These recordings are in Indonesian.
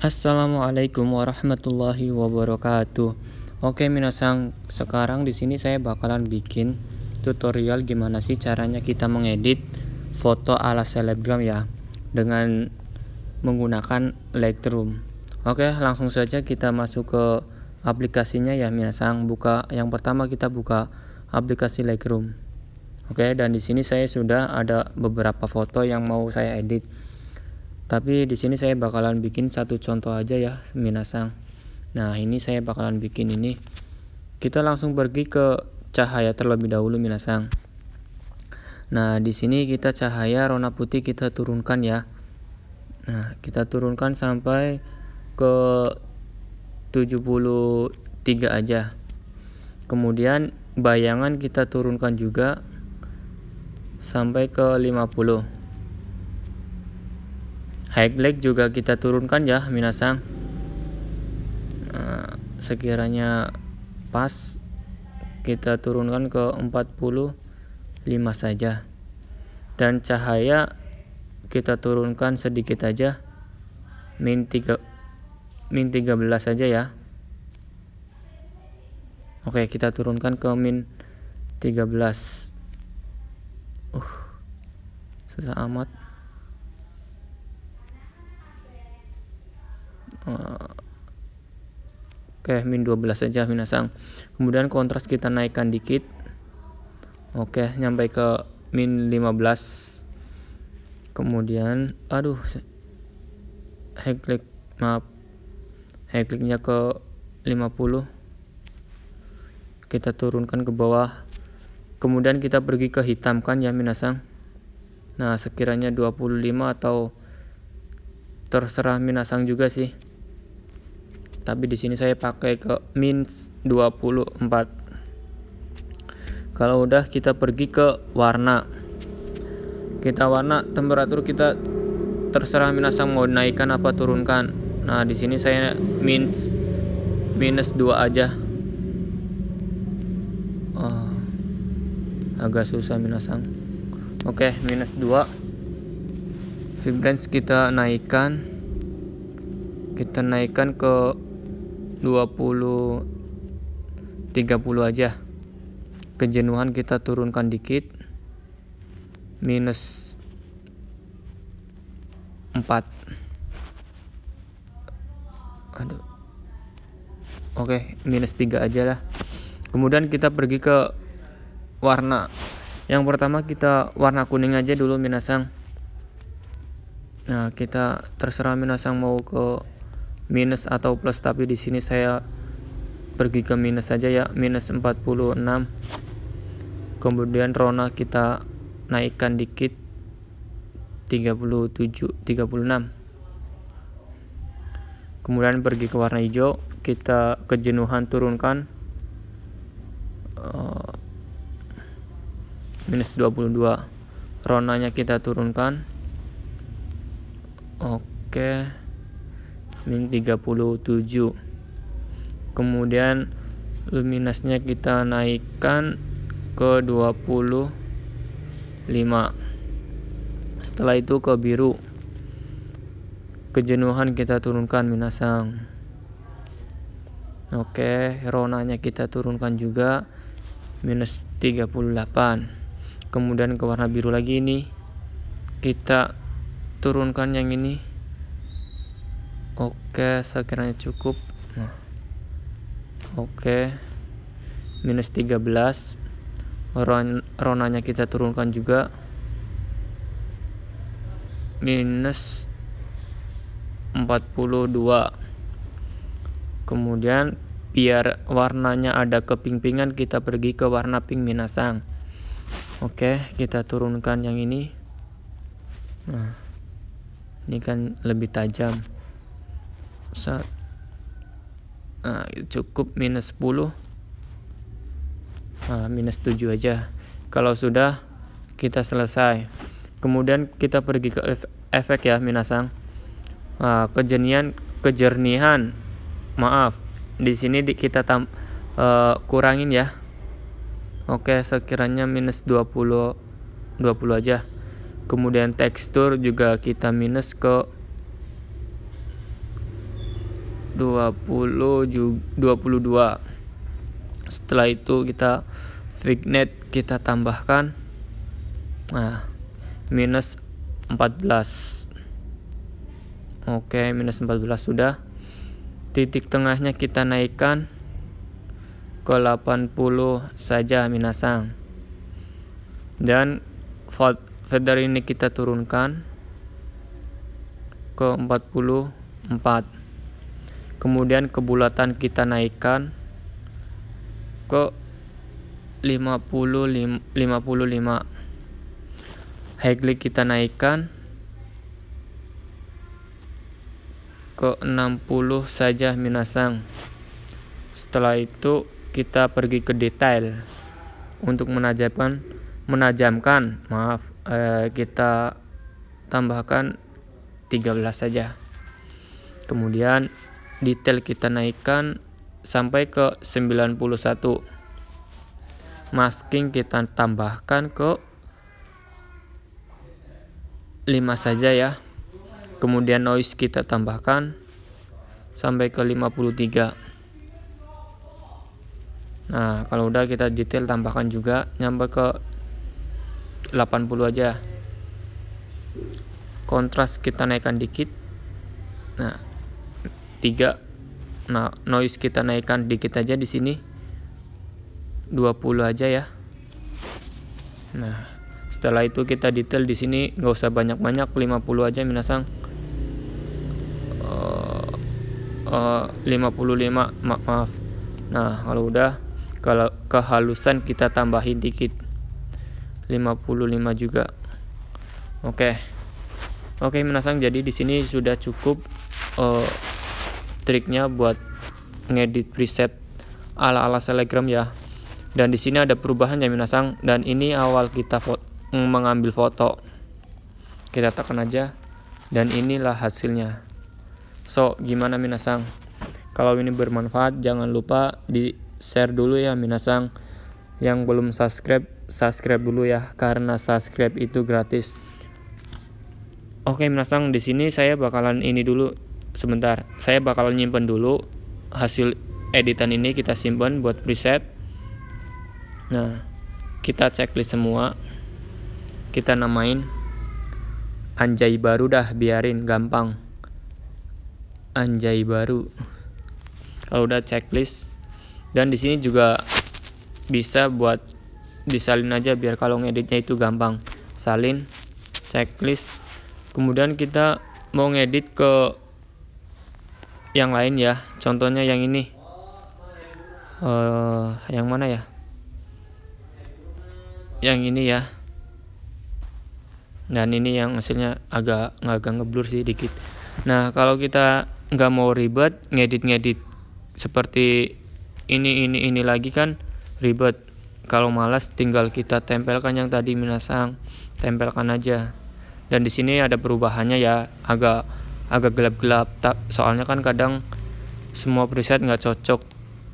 Assalamualaikum warahmatullahi wabarakatuh. Oke minasang, sekarang di sini saya bakalan bikin tutorial gimana sih caranya kita mengedit foto ala selebgram ya dengan menggunakan Lightroom. Oke, langsung saja kita masuk ke aplikasinya ya minasang. Buka yang pertama kita buka aplikasi Lightroom. Oke, dan di sini saya sudah ada beberapa foto yang mau saya edit. Tapi di sini saya bakalan bikin satu contoh aja ya, minasang. Nah, ini saya bakalan bikin ini. Kita langsung pergi ke cahaya terlebih dahulu minasang. Nah, di sini kita cahaya warna putih kita turunkan ya. Nah, kita turunkan sampai ke 73 aja. Kemudian bayangan kita turunkan juga sampai ke 50 high leg juga kita turunkan ya minasang eh, sekiranya pas kita turunkan ke 45 saja dan cahaya kita turunkan sedikit aja min 3 min 13 saja ya Oke kita turunkan ke min 13 uh susah amat Eh, oke, min 12 saja minasang. Kemudian kontras kita naikkan dikit. Oke, nyampe ke min 15. Kemudian aduh click maaf. kliknya ke 50. Kita turunkan ke bawah. Kemudian kita pergi ke hitam kan ya minasang. Nah, sekiranya 25 atau terserah minasang juga sih tapi di sini saya pakai ke minus 24 kalau udah kita pergi ke warna kita warna temperatur kita terserah minasa mau naikkan apa turunkan nah di sini saya minus minus 2 aja oh, agak susah minasang oke okay, minus 2 vibrance kita naikkan kita naikkan ke 20 30 aja kejenuhan kita turunkan dikit minus 4 aduh oke minus 3 aja lah kemudian kita pergi ke warna yang pertama kita warna kuning aja dulu minasang nah kita terserah minasang mau ke minus atau plus tapi di sini saya pergi ke minus saja ya minus 46 kemudian Rona kita naikkan dikit 37 36 kemudian pergi ke warna hijau kita kejenuhan turunkan eh, minus 22 Ronanya kita turunkan oke okay min 37 kemudian luminasnya kita naikkan ke 25 setelah itu ke biru kejenuhan kita turunkan minasang oke ronanya kita turunkan juga minus 38 kemudian ke warna biru lagi ini kita turunkan yang ini oke sekiranya cukup nah, oke minus 13 Ron ronanya kita turunkan juga minus 42 kemudian biar warnanya ada keping-pingan kita pergi ke warna pink minasang oke kita turunkan yang ini nah ini kan lebih tajam saat Nah, cukup minus 10 nah, minus 7 aja kalau sudah kita selesai kemudian kita pergi ke efek ya minasang nah, kejernihan kejernihan maaf di sini di, kita tam, uh, kurangin ya oke sekiranya minus 20 20 aja kemudian tekstur juga kita minus ke 20 22 setelah itu kita fignet kita tambahkan nah minus 14 oke minus 14 sudah titik tengahnya kita naikkan ke 80 saja minasang dan feather ini kita turunkan ke 44 kemudian kebulatan kita naikkan ke 50 55 kita naikkan ke 60 saja minasang setelah itu kita pergi ke detail untuk menajamkan menajamkan maaf eh, kita tambahkan 13 saja kemudian detail kita naikkan sampai ke 91 masking kita tambahkan ke 5 saja ya kemudian noise kita tambahkan sampai ke 53 nah kalau udah kita detail tambahkan juga nyampe ke 80 aja kontras kita naikkan dikit nah 3 nah noise kita naikkan dikit aja di sini 20 aja ya nah setelah itu kita detail di sini nggak usah banyak-banyak 50 aja minasang uh, uh, 55 ma maaf nah kalau udah kalau kehalusan kita tambahin dikit 55 juga oke okay. oke okay, minasang jadi di sini sudah cukup uh, triknya buat ngedit preset ala-ala selegram ya. Dan di sini ada perubahan ya minasang dan ini awal kita foto, mm, mengambil foto. Kita tekan aja dan inilah hasilnya. So, gimana minasang? Kalau ini bermanfaat jangan lupa di share dulu ya minasang. Yang belum subscribe, subscribe dulu ya karena subscribe itu gratis. Oke minasang, di sini saya bakalan ini dulu sebentar saya bakal nyimpen dulu hasil editan ini kita simpan buat preset nah kita checklist semua kita namain anjay baru dah biarin gampang anjay baru kalau udah checklist dan di sini juga bisa buat disalin aja biar kalau ngeditnya itu gampang salin checklist kemudian kita mau ngedit ke yang lain ya contohnya yang ini uh, yang mana ya yang ini ya dan ini yang hasilnya agak agak ngeblur sih dikit nah kalau kita nggak mau ribet ngedit ngedit seperti ini ini ini lagi kan ribet kalau malas tinggal kita tempelkan yang tadi minasang tempelkan aja dan di sini ada perubahannya ya agak agak gelap-gelap tak soalnya kan kadang semua preset nggak cocok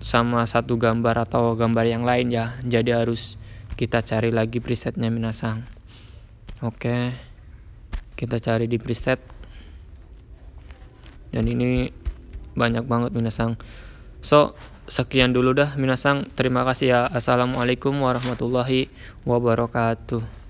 sama satu gambar atau gambar yang lain ya jadi harus kita cari lagi presetnya minasang oke kita cari di preset dan ini banyak banget minasang so sekian dulu dah minasang terima kasih ya assalamualaikum warahmatullahi wabarakatuh